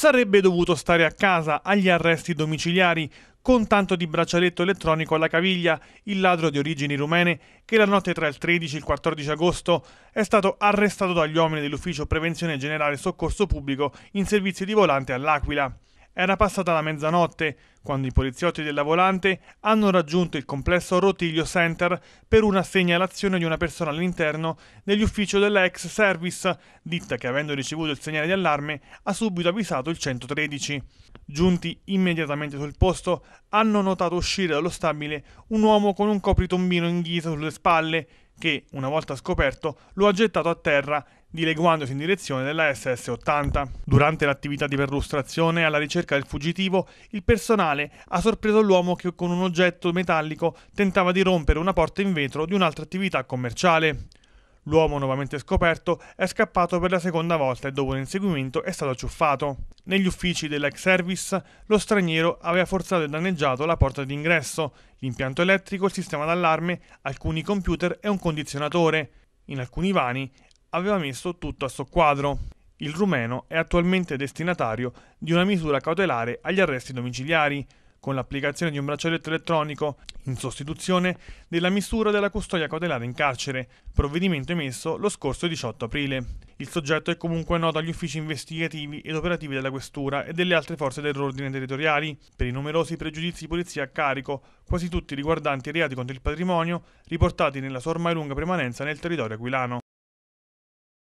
sarebbe dovuto stare a casa agli arresti domiciliari con tanto di braccialetto elettronico alla caviglia, il ladro di origini rumene che la notte tra il 13 e il 14 agosto è stato arrestato dagli uomini dell'Ufficio Prevenzione Generale Soccorso Pubblico in servizio di volante all'Aquila. Era passata la mezzanotte quando i poliziotti della volante hanno raggiunto il complesso Rotiglio Center per una segnalazione di una persona all'interno dell'ufficio della ex service, ditta che avendo ricevuto il segnale di allarme ha subito avvisato il 113. Giunti immediatamente sul posto hanno notato uscire dallo stabile un uomo con un copritombino in ghisa sulle spalle che, una volta scoperto, lo ha gettato a terra dileguandosi in direzione della SS-80. Durante l'attività di perlustrazione alla ricerca del fuggitivo, il personale ha sorpreso l'uomo che con un oggetto metallico tentava di rompere una porta in vetro di un'altra attività commerciale. L'uomo, nuovamente scoperto, è scappato per la seconda volta e dopo un inseguimento è stato acciuffato. Negli uffici dell'ex service, lo straniero aveva forzato e danneggiato la porta d'ingresso, l'impianto elettrico, il sistema d'allarme, alcuni computer e un condizionatore. In alcuni vani aveva messo tutto a soqquadro. Il rumeno è attualmente destinatario di una misura cautelare agli arresti domiciliari, con l'applicazione di un braccialetto elettronico in sostituzione della misura della custodia cautelare in carcere, provvedimento emesso lo scorso 18 aprile. Il soggetto è comunque noto agli uffici investigativi ed operativi della Questura e delle altre forze dell'ordine territoriali per i numerosi pregiudizi di polizia a carico, quasi tutti riguardanti reati contro il patrimonio, riportati nella sua ormai lunga permanenza nel territorio aquilano.